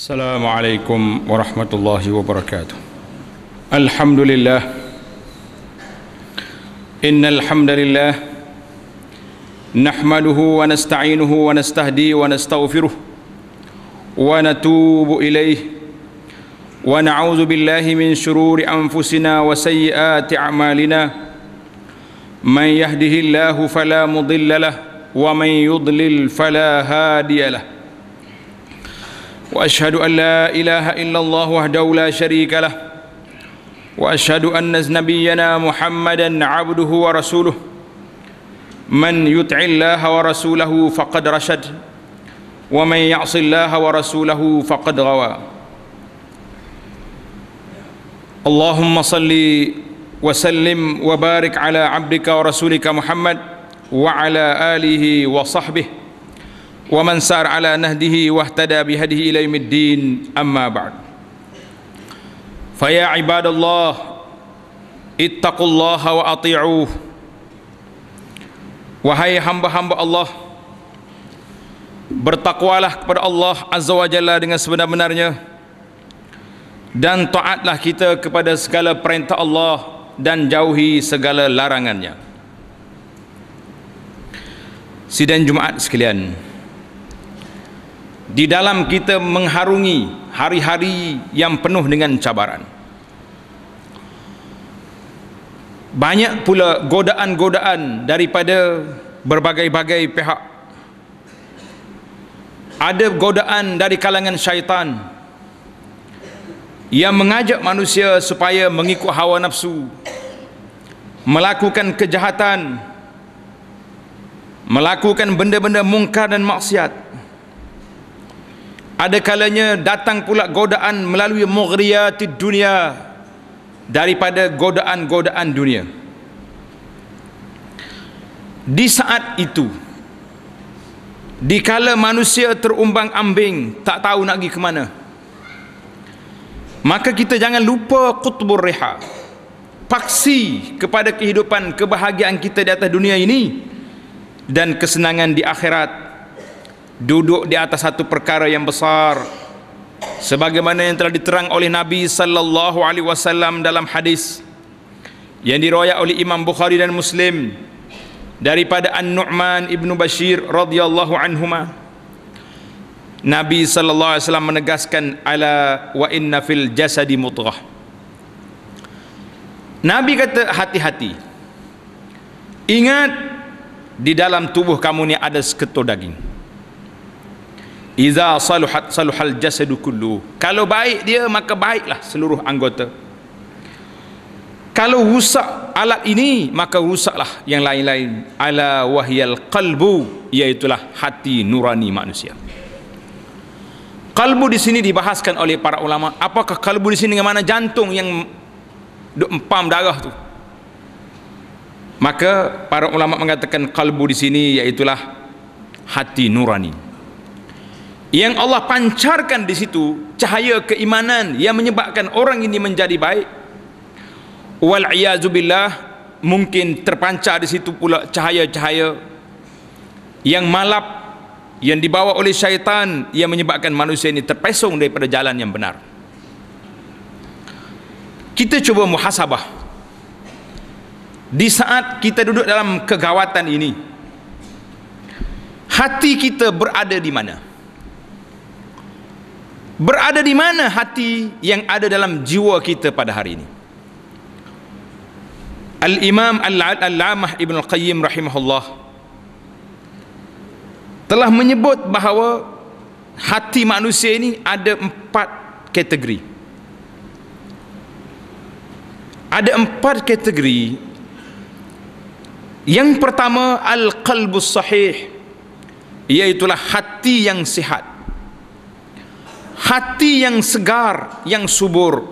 السلام عليكم ورحمة الله وبركاته الحمد لله إن الحمد لله نحمده ونستعينه ونستهديه ونستغفره ونتوب إليه ونعوذ بالله من شرور أنفسنا وسيئات أعمالنا من يهده الله فلا مضل له ومن يضلل فلا هادي له واشهد ان لا اله الا الله وحده لا شريك له واشهد ان نبينا محمدا عبده ورسوله من يطع الله ورسوله فقد رشد ومن يعص الله ورسوله فقد غوى اللهم صل وسلم وبارك على عبدك ورسولك محمد وعلى اله وصحبه ومن سار على نهده واهتدى بهديه إلى يوم الدين أما بعد فيا عباد الله اتقوا الله وأطيعوه وهاي حمب حمب الله Bertakwalah kepada Allah Azza wa Jalla dengan sebenar-benarnya Dan taatlah kita kepada segala perintah Allah Dan jauhi segala larangannya Sidang Jumaat sekalian di dalam kita mengharungi hari-hari yang penuh dengan cabaran banyak pula godaan-godaan daripada berbagai-bagai pihak ada godaan dari kalangan syaitan yang mengajak manusia supaya mengikut hawa nafsu melakukan kejahatan melakukan benda-benda mungkar dan maksiat ada kalanya datang pula godaan melalui mughriyati dunia daripada godaan-godaan dunia di saat itu di dikala manusia terumbang ambing tak tahu nak pergi ke mana maka kita jangan lupa kutbur reha paksi kepada kehidupan kebahagiaan kita di atas dunia ini dan kesenangan di akhirat duduk di atas satu perkara yang besar sebagaimana yang telah diterang oleh Nabi sallallahu alaihi wasallam dalam hadis yang diriwayat oleh Imam Bukhari dan Muslim daripada An-Nu'man ibnu Bashir radhiyallahu anhuma Nabi sallallahu alaihi wasallam menegaskan ala wa inna fil jasadi mudghah Nabi kata hati-hati ingat di dalam tubuh kamu ni ada seketul daging iza saluhat saluhal jasadu kullu kalau baik dia maka baiklah seluruh anggota kalau rusak alat ini maka rusaklah yang lain-lain ala wahyal qalbu iaitu hati nurani manusia kalbu di sini dibahaskan oleh para ulama apakah kalbu di sini dengan mana jantung yang empam darah tu maka para ulama mengatakan kalbu di sini iaitu hati nurani yang Allah pancarkan di situ cahaya keimanan yang menyebabkan orang ini menjadi baik wal iazubillah mungkin terpancar di situ pula cahaya-cahaya yang malap yang dibawa oleh syaitan yang menyebabkan manusia ini terpesong daripada jalan yang benar kita cuba muhasabah di saat kita duduk dalam kegawatan ini hati kita berada di mana? berada di mana hati yang ada dalam jiwa kita pada hari ini Al-Imam Al-Alamah Ibn Al-Qayyim Rahimahullah telah menyebut bahawa hati manusia ini ada empat kategori ada empat kategori yang pertama Al-Qalbus Sahih iaitulah hati yang sihat hati yang segar yang subur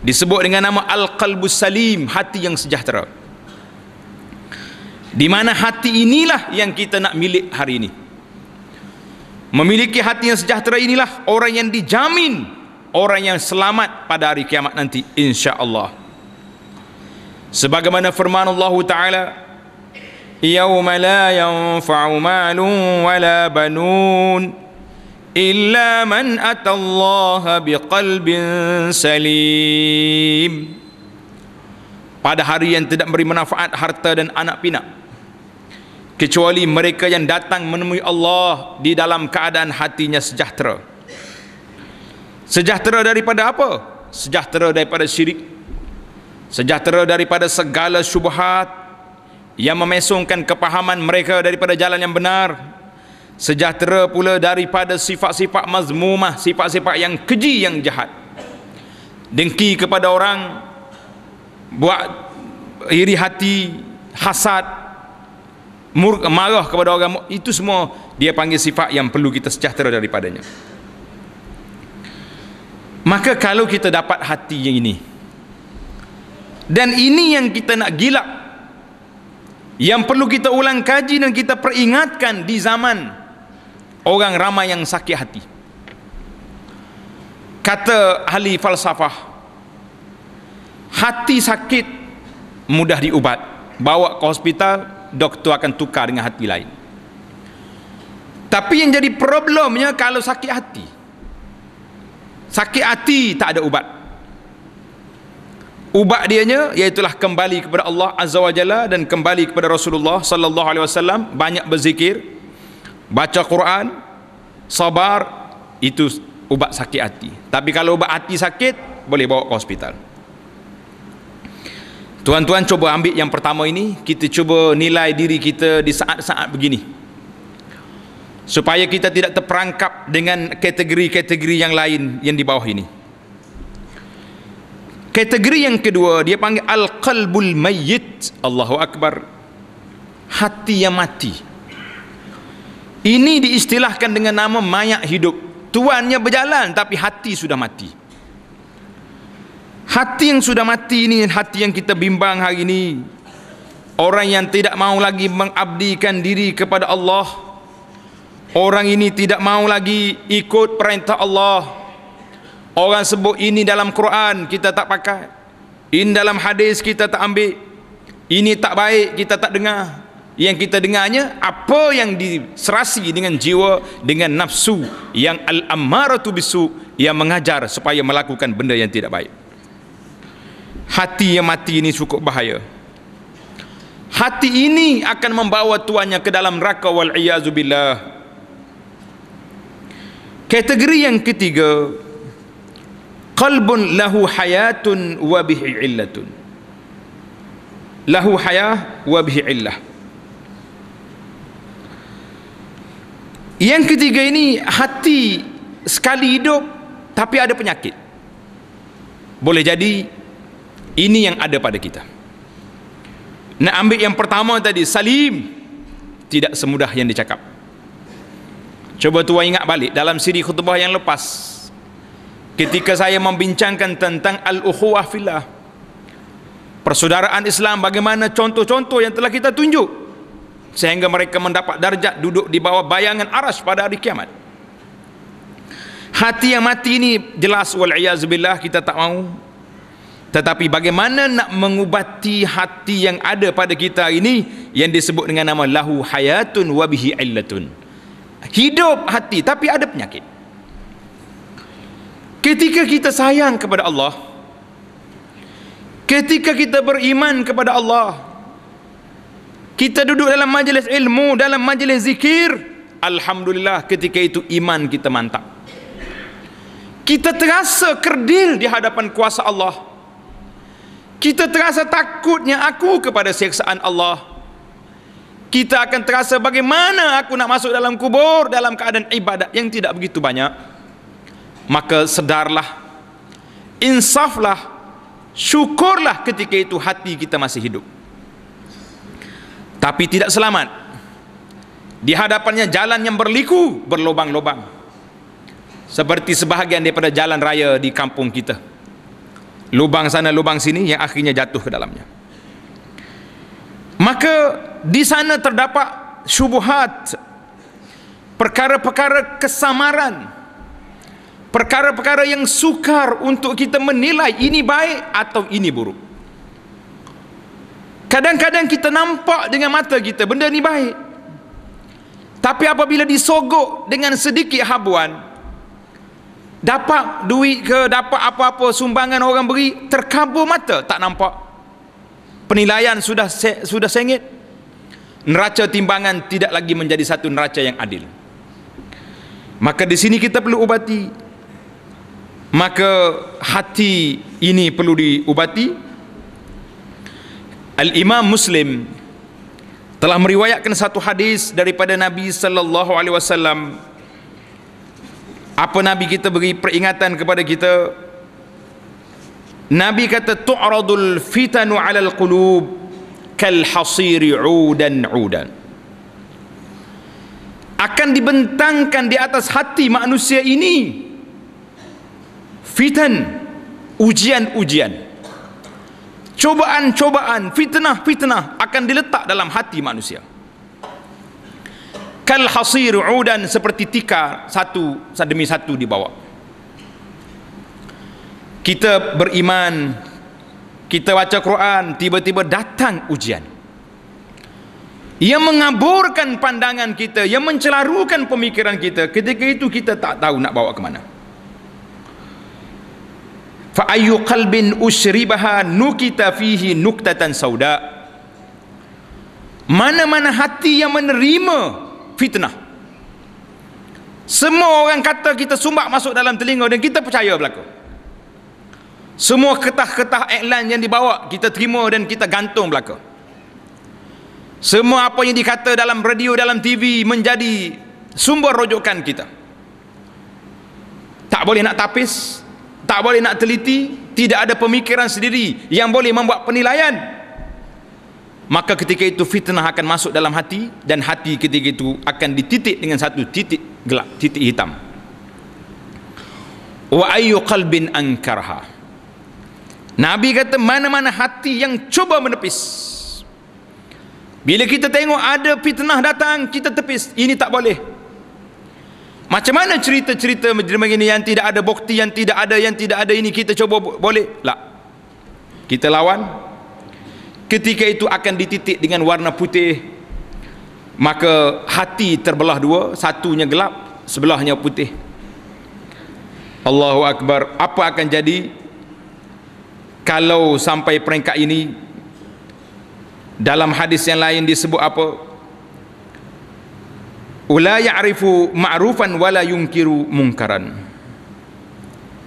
disebut dengan nama al-qalbu salim hati yang sejahtera di mana hati inilah yang kita nak milik hari ini memiliki hati yang sejahtera inilah orang yang dijamin orang yang selamat pada hari kiamat nanti insya-Allah sebagaimana firman Allah taala yauma la yanfa'u malun wala banun إلا من أتى الله بقلب سليم Pada hari yang tidak beri manfaat harta dan anak pinak Kecuali mereka yang datang menemui Allah di dalam keadaan hatinya sejahtera Sejahtera daripada apa? Sejahtera daripada syirik Sejahtera daripada segala syubhat yang memesungkan kepahaman mereka daripada jalan yang benar sejahtera pula daripada sifat-sifat mazmumah sifat-sifat yang keji yang jahat dengki kepada orang buat iri hati hasad murka, marah kepada orang itu semua dia panggil sifat yang perlu kita sejahtera daripadanya maka kalau kita dapat hati yang ini dan ini yang kita nak gilak yang perlu kita ulang kaji dan kita peringatkan di zaman orang ramai yang sakit hati kata ahli falsafah hati sakit mudah diubat bawa ke hospital doktor akan tukar dengan hati lain tapi yang jadi problemnya kalau sakit hati sakit hati tak ada ubat ubat dianya iaitulah kembali kepada Allah Azza wa Jalla dan kembali kepada Rasulullah sallallahu alaihi wasallam banyak berzikir baca Quran sabar itu ubat sakit hati tapi kalau ubat hati sakit boleh bawa ke hospital tuan-tuan cuba ambil yang pertama ini kita cuba nilai diri kita di saat-saat begini supaya kita tidak terperangkap dengan kategori-kategori yang lain yang di bawah ini kategori yang kedua dia panggil al-qalbul mayyit Allahu Akbar hati yang mati ini diistilahkan dengan nama mayat hidup tuannya berjalan tapi hati sudah mati hati yang sudah mati ini hati yang kita bimbang hari ini orang yang tidak mau lagi mengabdikan diri kepada Allah orang ini tidak mau lagi ikut perintah Allah orang sebut ini dalam Quran kita tak pakai ini dalam hadis kita tak ambil ini tak baik kita tak dengar yang kita dengarnya apa yang diserasi dengan jiwa dengan nafsu yang al-ammaratu bisu yang mengajar supaya melakukan benda yang tidak baik hati yang mati ini cukup bahaya hati ini akan membawa tuannya ke dalam raka wal iazubillah kategori yang ketiga qalbun lahu hayatun wa bihi illatun lahu hayah wa illah Yang ketiga ini hati sekali hidup tapi ada penyakit. Boleh jadi ini yang ada pada kita. Nak ambil yang pertama tadi salim tidak semudah yang dicakap. Cuba tuan ingat balik dalam siri khutbah yang lepas ketika saya membincangkan tentang al-ukhuwah fillah persaudaraan Islam bagaimana contoh-contoh yang telah kita tunjuk sehingga mereka mendapat darjat duduk di bawah bayangan aras pada hari kiamat hati yang mati ini jelas wal'iyazubillah kita tak mau tetapi bagaimana nak mengubati hati yang ada pada kita ini yang disebut dengan nama lahu hayatun wabihi illatun hidup hati tapi ada penyakit ketika kita sayang kepada Allah ketika kita beriman kepada Allah kita duduk dalam majlis ilmu dalam majlis zikir Alhamdulillah ketika itu iman kita mantap kita terasa kerdil di hadapan kuasa Allah kita terasa takutnya aku kepada siksaan Allah kita akan terasa bagaimana aku nak masuk dalam kubur dalam keadaan ibadat yang tidak begitu banyak maka sedarlah insaflah syukurlah ketika itu hati kita masih hidup tapi tidak selamat di hadapannya jalan yang berliku berlobang-lobang seperti sebahagian daripada jalan raya di kampung kita lubang sana lubang sini yang akhirnya jatuh ke dalamnya maka di sana terdapat syubhat perkara-perkara kesamaran perkara-perkara yang sukar untuk kita menilai ini baik atau ini buruk Kadang-kadang kita nampak dengan mata kita benda ni baik. Tapi apabila disogok dengan sedikit habuan dapat duit ke dapat apa-apa sumbangan orang beri terkabur mata tak nampak. Penilaian sudah sudah sengit. Neraca timbangan tidak lagi menjadi satu neraca yang adil. Maka di sini kita perlu ubati. Maka hati ini perlu diubati. Al-Imam Muslim telah meriwayatkan satu hadis daripada Nabi sallallahu alaihi wasallam. Apa Nabi kita beri peringatan kepada kita? Nabi kata tu'radul fitanu 'alal qulub kal hasiri 'udan 'udan. Akan dibentangkan di atas hati manusia ini fitan ujian-ujian cobaan-cobaan, fitnah-fitnah akan diletak dalam hati manusia. Kal hasir udan seperti tikar satu demi satu dibawa. Kita beriman, kita baca Quran, tiba-tiba datang ujian. Ia mengaburkan pandangan kita, ia mencelarukan pemikiran kita. Ketika itu kita tak tahu nak bawa ke mana fa ayyu qalbin usribaha nukita fihi nuktatan sauda mana-mana hati yang menerima fitnah semua orang kata kita sumbat masuk dalam telinga dan kita percaya berlaku semua ketah-ketah iklan yang dibawa kita terima dan kita gantung berlaku semua apa yang dikata dalam radio dalam TV menjadi sumber rujukan kita tak boleh nak tapis tak boleh nak teliti tidak ada pemikiran sendiri yang boleh membuat penilaian maka ketika itu fitnah akan masuk dalam hati dan hati ketika itu akan dititik dengan satu titik gelap titik hitam wa ayyu qalbin ankarha nabi kata mana-mana hati yang cuba menepis bila kita tengok ada fitnah datang kita tepis ini tak boleh macam mana cerita-cerita macam ini yang tidak ada bukti, yang tidak ada, yang tidak ada ini kita cuba boleh? Tak. Kita lawan. Ketika itu akan dititik dengan warna putih. Maka hati terbelah dua, satunya gelap, sebelahnya putih. Allahu Akbar, apa akan jadi kalau sampai peringkat ini dalam hadis yang lain disebut apa ula ya'rifu ma'rufan wala yungkiru mungkaran.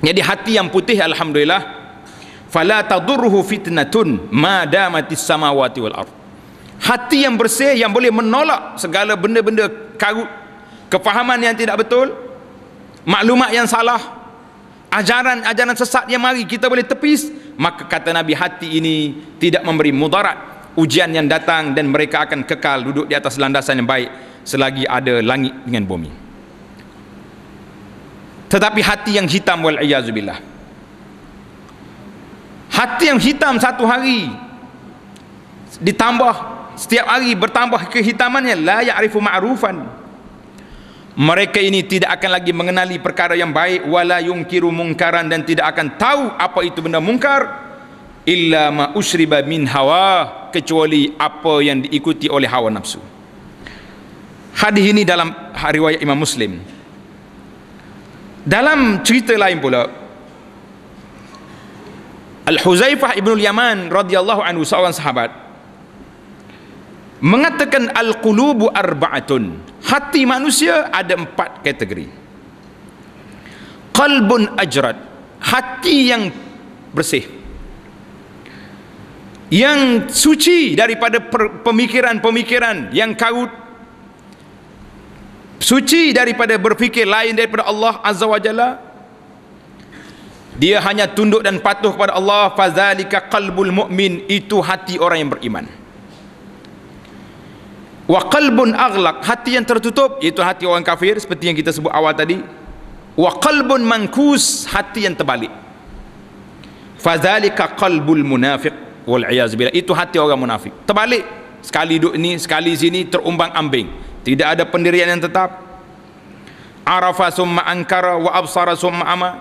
jadi hati yang putih alhamdulillah fala tadurruhu fitnatun ma damatis samawati wal ard hati yang bersih yang boleh menolak segala benda-benda karut kefahaman yang tidak betul maklumat yang salah ajaran-ajaran sesat yang mari kita boleh tepis maka kata Nabi hati ini tidak memberi mudarat ujian yang datang dan mereka akan kekal duduk di atas landasan yang baik selagi ada langit dengan bumi tetapi hati yang hitam wal'iyazubillah hati yang hitam satu hari ditambah setiap hari bertambah kehitamannya la ya'rifu ma'rufan mereka ini tidak akan lagi mengenali perkara yang baik wala yungkiru mungkaran dan tidak akan tahu apa itu benda mungkar illa ma usriba min hawa kecuali apa yang diikuti oleh hawa nafsu hadis ini dalam riwayat Imam Muslim dalam cerita lain pula Al-Huzaifah Ibn Yaman radhiyallahu anhu seorang sahabat mengatakan Al-Qulubu Arba'atun hati manusia ada empat kategori Qalbun Ajrat hati yang bersih yang suci daripada pemikiran-pemikiran yang karut suci daripada berfikir lain daripada Allah Azza wa Jalla dia hanya tunduk dan patuh kepada Allah fazalika qalbul mu'min itu hati orang yang beriman wa qalbun aghlaq hati yang tertutup itu hati orang kafir seperti yang kita sebut awal tadi wa qalbun mankus hati yang terbalik fazalika qalbul munafiq wal iyaz itu hati orang munafik terbalik sekali duduk ni sekali sini terumbang ambing tidak ada pendirian yang tetap arafa summa ankara wa absara summa ama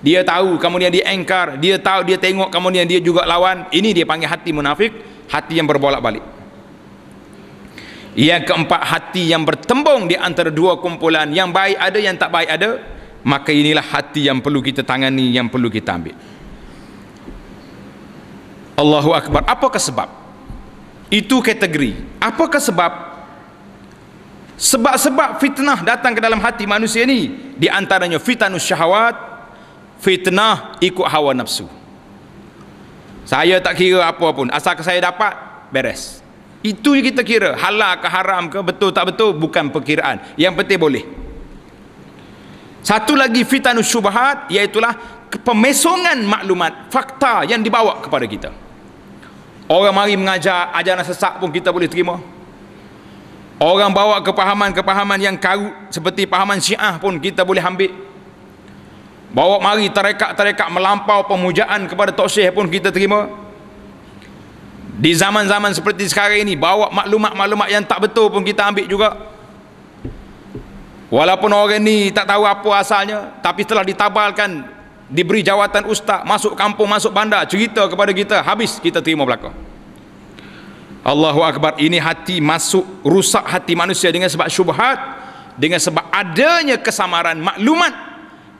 dia tahu kemudian dia engkar dia tahu dia tengok kemudian dia juga lawan ini dia panggil hati munafik hati yang berbolak balik yang keempat hati yang bertembung di antara dua kumpulan yang baik ada yang tak baik ada maka inilah hati yang perlu kita tangani yang perlu kita ambil Allahu Akbar apakah sebab itu kategori apakah sebab sebab-sebab fitnah datang ke dalam hati manusia ni di antaranya fitnah syahwat fitnah ikut hawa nafsu saya tak kira apa pun asalkan saya dapat beres itu yang kita kira halal ke haram ke betul tak betul bukan perkiraan yang penting boleh satu lagi fitnah syubhat iaitulah pemesongan maklumat fakta yang dibawa kepada kita orang mari mengajar ajaran sesak pun kita boleh terima Orang bawa kepahaman-kepahaman yang karut seperti pahaman syiah pun kita boleh ambil. Bawa mari tarekat-tarekat melampau pemujaan kepada Tok Syih pun kita terima. Di zaman-zaman seperti sekarang ini, bawa maklumat-maklumat yang tak betul pun kita ambil juga. Walaupun orang ni tak tahu apa asalnya, tapi setelah ditabalkan, diberi jawatan ustaz, masuk kampung, masuk bandar, cerita kepada kita, habis kita terima belakang. Allahu Akbar ini hati masuk rusak hati manusia dengan sebab syubhat dengan sebab adanya kesamaran maklumat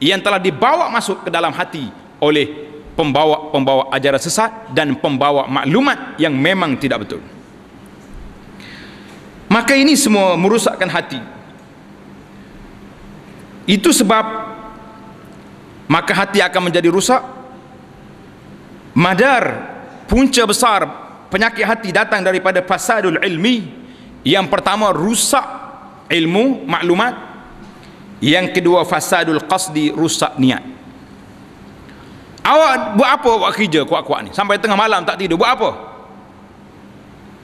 yang telah dibawa masuk ke dalam hati oleh pembawa-pembawa ajaran sesat dan pembawa maklumat yang memang tidak betul maka ini semua merusakkan hati itu sebab maka hati akan menjadi rusak madar punca besar penyakit hati datang daripada fasadul ilmi yang pertama rusak ilmu maklumat yang kedua fasadul qasdi rusak niat awak buat apa buat kerja kuat-kuat ni sampai tengah malam tak tidur buat apa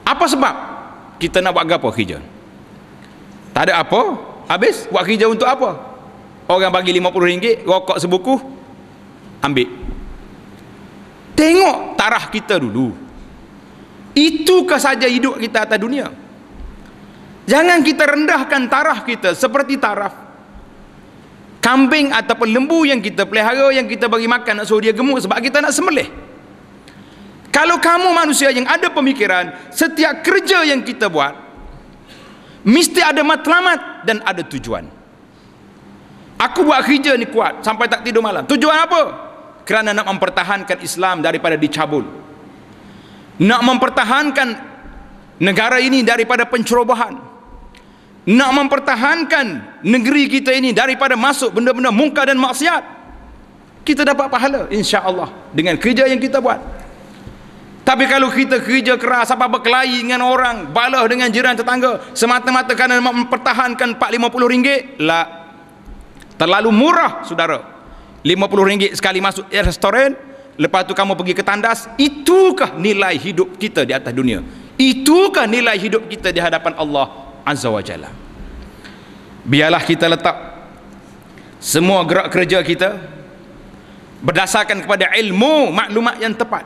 apa sebab kita nak buat apa kerja tak ada apa habis buat kerja untuk apa orang bagi RM50 rokok sebuku ambil tengok tarah kita dulu itukah saja hidup kita atas dunia jangan kita rendahkan taraf kita seperti taraf kambing ataupun lembu yang kita pelihara yang kita bagi makan nak suruh dia gemuk sebab kita nak semelih kalau kamu manusia yang ada pemikiran setiap kerja yang kita buat mesti ada matlamat dan ada tujuan aku buat kerja ni kuat sampai tak tidur malam tujuan apa? kerana nak mempertahankan Islam daripada dicabul nak mempertahankan negara ini daripada pencerobohan nak mempertahankan negeri kita ini daripada masuk benda-benda muka dan maksiat kita dapat pahala Allah dengan kerja yang kita buat tapi kalau kita kerja keras apa berkelahi dengan orang balah dengan jiran tetangga semata-mata kerana mempertahankan 450 ringgit lah terlalu murah saudara 50 ringgit sekali masuk restoran lepas tu kamu pergi ke tandas itukah nilai hidup kita di atas dunia itukah nilai hidup kita di hadapan Allah Azza wa Jalla biarlah kita letak semua gerak kerja kita berdasarkan kepada ilmu maklumat yang tepat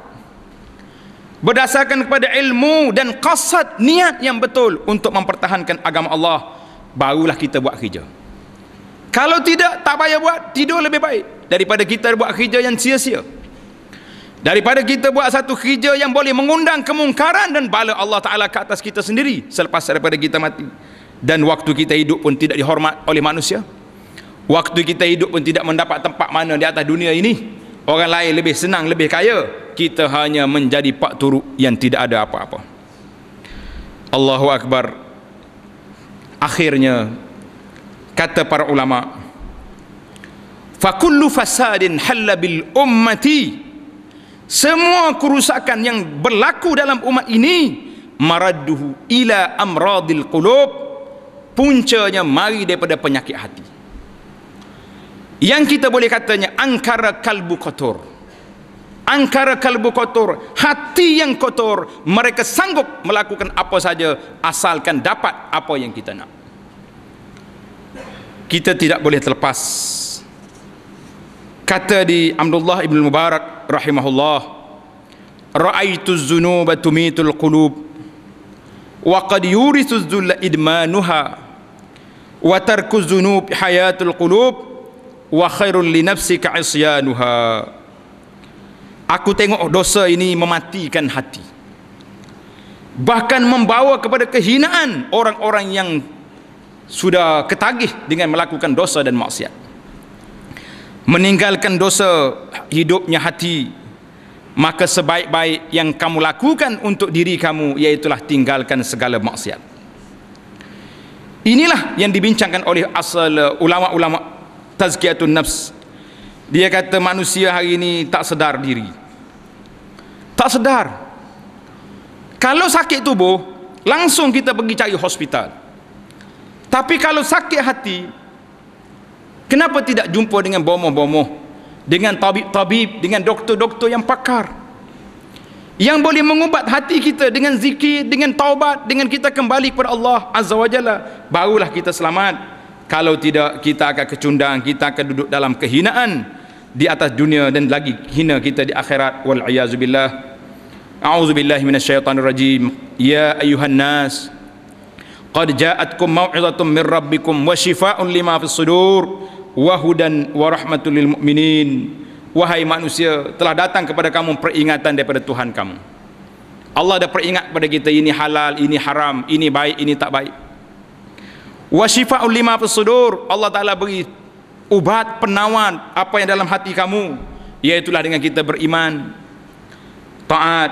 berdasarkan kepada ilmu dan kasat niat yang betul untuk mempertahankan agama Allah barulah kita buat kerja kalau tidak tak payah buat tidur lebih baik daripada kita buat kerja yang sia-sia daripada kita buat satu kerja yang boleh mengundang kemungkaran dan bala Allah Ta'ala ke atas kita sendiri selepas daripada kita mati dan waktu kita hidup pun tidak dihormat oleh manusia waktu kita hidup pun tidak mendapat tempat mana di atas dunia ini orang lain lebih senang, lebih kaya kita hanya menjadi pak turuk yang tidak ada apa-apa Allahu Akbar akhirnya kata para ulama fakullu fasadin halla bil ummati semua kerusakan yang berlaku dalam umat ini maradduhu ila amradil qulub puncanya mari daripada penyakit hati yang kita boleh katanya angkara kalbu kotor angkara kalbu kotor hati yang kotor mereka sanggup melakukan apa saja asalkan dapat apa yang kita nak kita tidak boleh terlepas kata di Abdullah ibn Mubarak rahimahullah ra'aitu az-zunuba tumitu al-qulub wa qad yurisu az-zulla idmanuha wa tarku az-zunub hayatu al-qulub wa khairul li nafsika isyanuha aku tengok dosa ini mematikan hati bahkan membawa kepada kehinaan orang-orang yang sudah ketagih dengan melakukan dosa dan maksiat meninggalkan dosa hidupnya hati maka sebaik-baik yang kamu lakukan untuk diri kamu iaitulah tinggalkan segala maksiat inilah yang dibincangkan oleh asal ulama-ulama tazkiyatun nafs dia kata manusia hari ini tak sedar diri tak sedar kalau sakit tubuh langsung kita pergi cari hospital tapi kalau sakit hati kenapa tidak jumpa dengan bomoh-bomoh dengan tabib-tabib dengan doktor-doktor yang pakar yang boleh mengubat hati kita dengan zikir, dengan taubat, dengan kita kembali kepada Allah Azza wa Jalla barulah kita selamat kalau tidak kita akan kecundang kita akan duduk dalam kehinaan di atas dunia dan lagi hina kita di akhirat wal a'yazu billah a'udzu rajim ya ayuhan nas qad ja'atkum mau'izatun min rabbikum wa shifaa'un lima fis sudur wahudan warahmatul lil wahai manusia telah datang kepada kamu peringatan daripada Tuhan kamu Allah dah peringat kepada kita ini halal ini haram ini baik ini tak baik wasyifa'ul lima fisudur Allah Taala beri ubat penawar apa yang dalam hati kamu iaitulah dengan kita beriman taat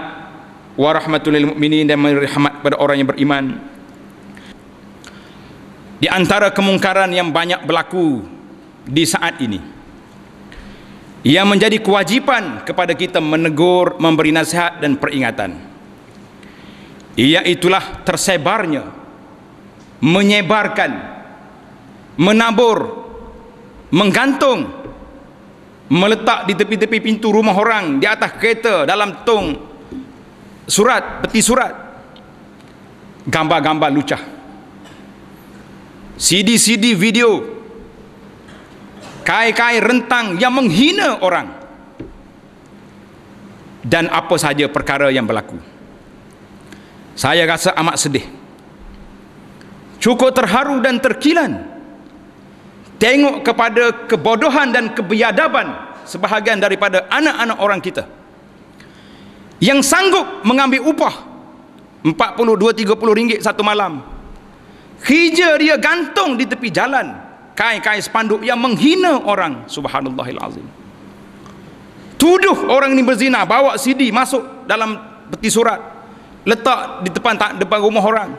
warahmatul lil mu'minin dan merahmat pada orang yang beriman di antara kemungkaran yang banyak berlaku di saat ini yang menjadi kewajipan kepada kita menegur, memberi nasihat dan peringatan ia itulah tersebarnya menyebarkan menabur menggantung meletak di tepi-tepi pintu rumah orang di atas kereta dalam tong surat, peti surat gambar-gambar lucah CD-CD video kai-kai rentang yang menghina orang dan apa saja perkara yang berlaku saya rasa amat sedih cukup terharu dan terkilan tengok kepada kebodohan dan kebiadaban sebahagian daripada anak-anak orang kita yang sanggup mengambil upah 42 30 ringgit satu malam hija dia gantung di tepi jalan kain-kain spanduk yang menghina orang subhanallahil azim tuduh orang ini berzina bawa CD masuk dalam peti surat letak di depan tak depan rumah orang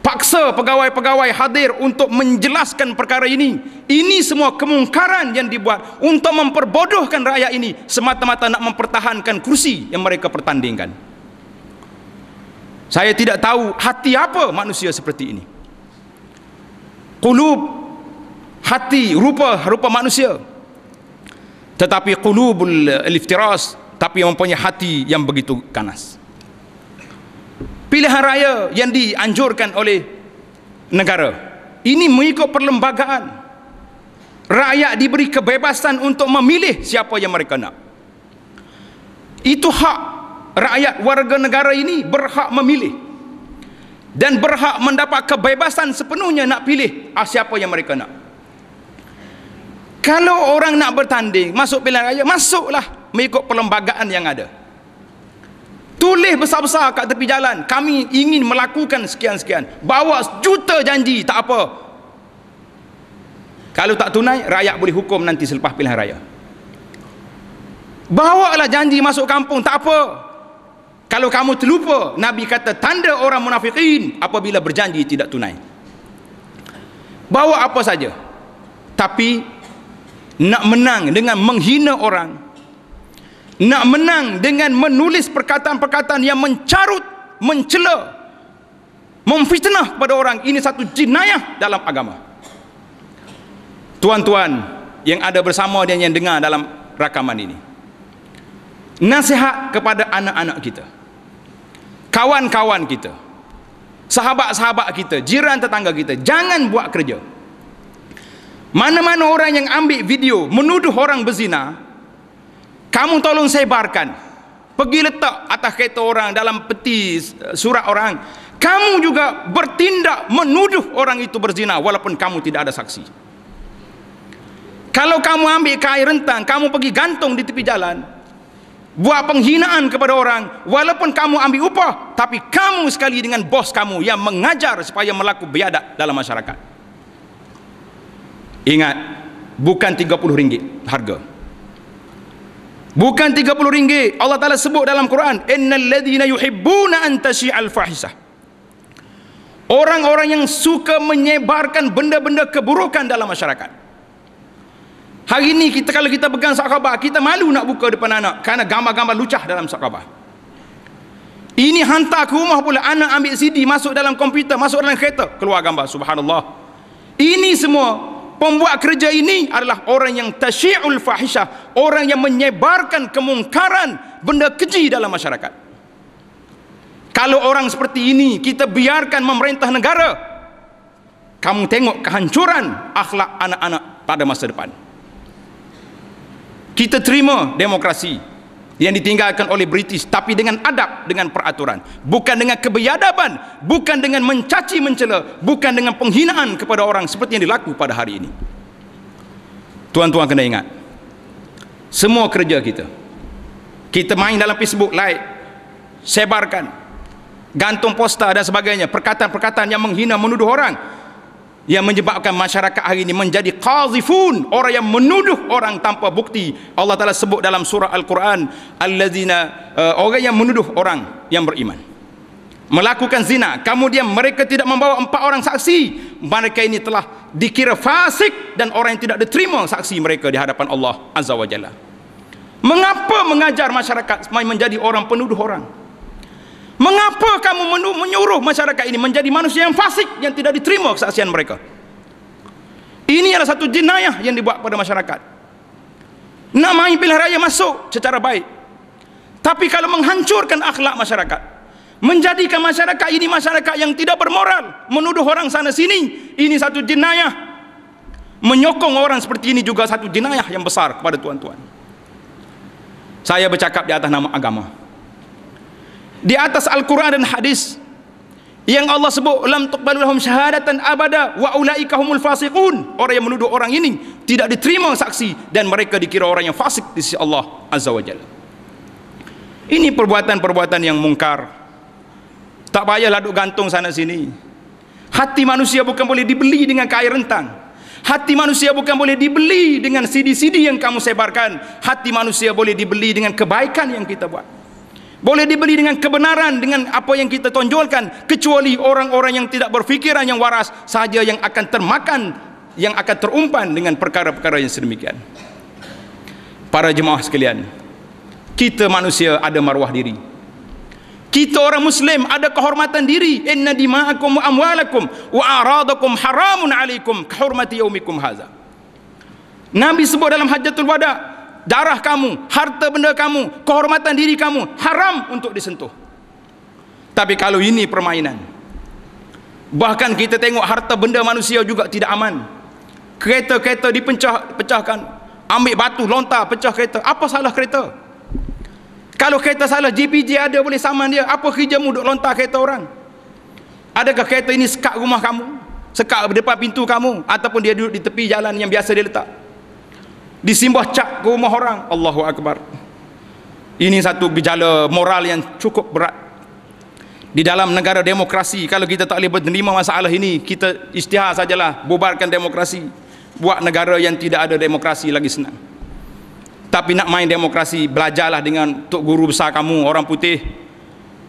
paksa pegawai-pegawai hadir untuk menjelaskan perkara ini ini semua kemungkaran yang dibuat untuk memperbodohkan rakyat ini semata-mata nak mempertahankan kursi yang mereka pertandingkan saya tidak tahu hati apa manusia seperti ini qulub hati rupa rupa manusia tetapi qulubul iftiras tapi yang mempunyai hati yang begitu ganas pilihan raya yang dianjurkan oleh negara ini mengikut perlembagaan rakyat diberi kebebasan untuk memilih siapa yang mereka nak itu hak rakyat warga negara ini berhak memilih dan berhak mendapat kebebasan sepenuhnya nak pilih ah siapa yang mereka nak kalau orang nak bertanding, masuk pilihan raya, masuklah mengikut perlembagaan yang ada. Tulis besar-besar kat tepi jalan, kami ingin melakukan sekian-sekian. Bawa juta janji, tak apa. Kalau tak tunai, rakyat boleh hukum nanti selepas pilihan raya. Bawa lah janji masuk kampung, tak apa. Kalau kamu terlupa, Nabi kata tanda orang munafikin apabila berjanji tidak tunai. Bawa apa saja. Tapi nak menang dengan menghina orang nak menang dengan menulis perkataan-perkataan yang mencarut mencela memfitnah pada orang ini satu jinayah dalam agama tuan-tuan yang ada bersama dan yang dengar dalam rakaman ini nasihat kepada anak-anak kita kawan-kawan kita sahabat-sahabat kita jiran tetangga kita jangan buat kerja mana-mana orang yang ambil video menuduh orang berzina kamu tolong sebarkan pergi letak atas kereta orang dalam peti eh, surat orang kamu juga bertindak menuduh orang itu berzina walaupun kamu tidak ada saksi kalau kamu ambil kain rentang kamu pergi gantung di tepi jalan buat penghinaan kepada orang walaupun kamu ambil upah tapi kamu sekali dengan bos kamu yang mengajar supaya melakukan biadab dalam masyarakat Ingat bukan 30 ringgit harga. Bukan 30 ringgit. Allah Taala sebut dalam Quran, "Innal ladzina yuhibbuna an tashi'al fahisah." Orang-orang yang suka menyebarkan benda-benda keburukan dalam masyarakat. Hari ini kita kalau kita pegang sakabah, kita malu nak buka depan anak kerana gambar-gambar lucah dalam sakabah. Ini hantar ke rumah pula anak ambil CD masuk dalam komputer, masuk dalam kereta, keluar gambar subhanallah. Ini semua pembuat kerja ini adalah orang yang tashi'ul fahishah orang yang menyebarkan kemungkaran benda keji dalam masyarakat kalau orang seperti ini kita biarkan memerintah negara kamu tengok kehancuran akhlak anak-anak pada masa depan kita terima demokrasi yang ditinggalkan oleh British tapi dengan adab dengan peraturan bukan dengan kebiadaban bukan dengan mencaci mencela bukan dengan penghinaan kepada orang seperti yang dilaku pada hari ini tuan-tuan kena ingat semua kerja kita kita main dalam Facebook like sebarkan gantung poster dan sebagainya perkataan-perkataan yang menghina menuduh orang yang menyebabkan masyarakat hari ini menjadi qazifun orang yang menuduh orang tanpa bukti Allah Ta'ala sebut dalam surah Al-Quran allazina uh, orang yang menuduh orang yang beriman melakukan zina kemudian mereka tidak membawa empat orang saksi mereka ini telah dikira fasik dan orang yang tidak diterima saksi mereka di hadapan Allah Azza wajalla mengapa mengajar masyarakat menjadi orang penuduh orang Mengapa kamu menyuruh masyarakat ini menjadi manusia yang fasik yang tidak diterima kesaksian mereka? Ini adalah satu jenayah yang dibuat pada masyarakat. Nak main pilihan raya masuk secara baik. Tapi kalau menghancurkan akhlak masyarakat, menjadikan masyarakat ini masyarakat yang tidak bermoral, menuduh orang sana sini, ini satu jenayah. Menyokong orang seperti ini juga satu jenayah yang besar kepada tuan-tuan. Saya bercakap di atas nama agama. Agama di atas Al-Quran dan hadis yang Allah sebut lam tuqbalu lahum syahadatan abada wa ulaika humul fasiqun orang yang menuduh orang ini tidak diterima saksi dan mereka dikira orang yang fasik di sisi Allah azza wajalla ini perbuatan-perbuatan yang mungkar tak payahlah duk gantung sana sini hati manusia bukan boleh dibeli dengan kain rentang hati manusia bukan boleh dibeli dengan CD-CD yang kamu sebarkan hati manusia boleh dibeli dengan kebaikan yang kita buat boleh dibeli dengan kebenaran dengan apa yang kita tonjolkan kecuali orang-orang yang tidak berfikiran yang waras saja yang akan termakan yang akan terumpan dengan perkara-perkara yang sedemikian. Para jemaah sekalian, kita manusia ada marwah diri. Kita orang muslim ada kehormatan diri. Inna dima'akum wa amwalakum wa aradakum haramun 'alaikum kehormati yaumikum haza. Nabi sebut dalam Hajjatul Wada', darah kamu, harta benda kamu, kehormatan diri kamu haram untuk disentuh. Tapi kalau ini permainan. Bahkan kita tengok harta benda manusia juga tidak aman. Kereta-kereta dipecah pecahkan, ambil batu lontar pecah kereta. Apa salah kereta? Kalau kereta salah GPG ada boleh saman dia. Apa kerjamu duk lontar kereta orang? Adakah kereta ini sekat rumah kamu? Sekat depan pintu kamu ataupun dia duduk di tepi jalan yang biasa dia letak? disimbah cap ke rumah orang Allahu Akbar ini satu gejala moral yang cukup berat di dalam negara demokrasi kalau kita tak boleh menerima masalah ini kita istihar sajalah bubarkan demokrasi buat negara yang tidak ada demokrasi lagi senang tapi nak main demokrasi belajarlah dengan tok guru besar kamu orang putih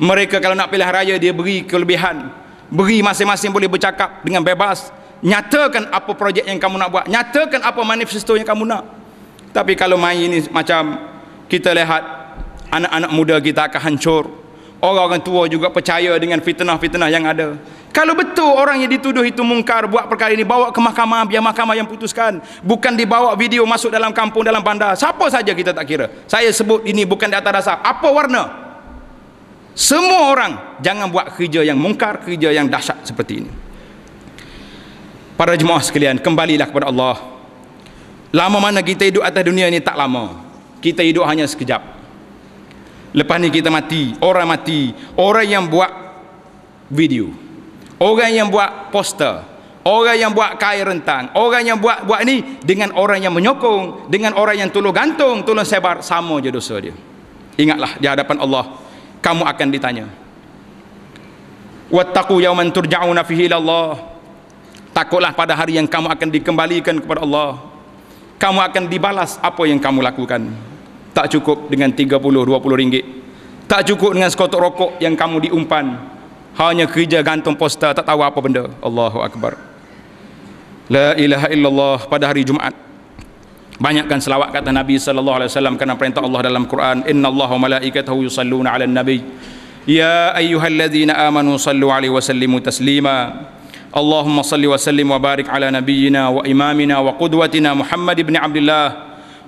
mereka kalau nak pilih raya dia beri kelebihan beri masing-masing boleh bercakap dengan bebas nyatakan apa projek yang kamu nak buat nyatakan apa manifesto yang kamu nak tapi kalau main ini macam kita lihat anak-anak muda kita akan hancur orang-orang tua juga percaya dengan fitnah-fitnah yang ada kalau betul orang yang dituduh itu mungkar buat perkara ini bawa ke mahkamah biar mahkamah yang putuskan bukan dibawa video masuk dalam kampung dalam bandar siapa saja kita tak kira saya sebut ini bukan di atas dasar apa warna semua orang jangan buat kerja yang mungkar kerja yang dahsyat seperti ini para jemaah sekalian kembalilah kepada Allah lama mana kita hidup atas dunia ini tak lama kita hidup hanya sekejap lepas ni kita mati orang mati orang yang buat video orang yang buat poster orang yang buat kain rentang orang yang buat buat ni dengan orang yang menyokong dengan orang yang tolong gantung tolong sebar sama je dosa dia ingatlah di hadapan Allah kamu akan ditanya wattaqu yawman turja'una fihi ila Allah takutlah pada hari yang kamu akan dikembalikan kepada Allah kamu akan dibalas apa yang kamu lakukan tak cukup dengan 30 20 ringgit tak cukup dengan sekotok rokok yang kamu diumpan hanya kerja gantung poster tak tahu apa benda Allahu akbar la ilaha illallah pada hari Jumaat banyakkan selawat kata Nabi sallallahu alaihi wasallam kerana perintah Allah dalam Quran innallaha wa malaikatahu yusalluna 'alan nabi ya ayyuhalladzina amanu sallu 'alaihi wasallimu taslima اللهم صل وسلم وبارك على نبينا وإمامنا وقدوتنا محمد بن عبد الله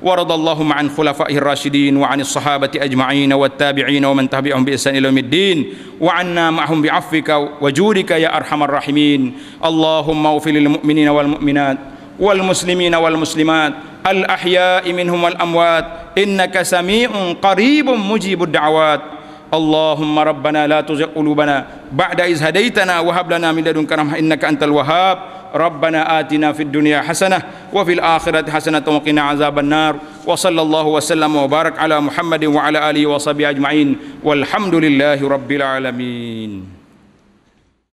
ورضى اللهم عن خلفائه الراشدين وعن الصحابة أجمعين والتابعين ومن تبعهم بإحسان إلى يوم الدين وعنا معهم بعفوك وجودك يا أرحم الراحمين اللهم اغفر للمؤمنين والمؤمنات والمسلمين والمسلمات الأحياء منهم والأموات إنك سميع قريب مجيب الدعوات Allahumma rabbana la tuzigh qulubana ba'da iz hadaitana wa hab lana min ladunka rahmah innaka antal wahhab ربنا آتنا في الدنيا حسنة وفي الآخرة حسنة وقنا عذاب النار وصلى الله وسلم وبارك على محمد وعلى آله وصحبه أجمعين والحمد لله رب العالمين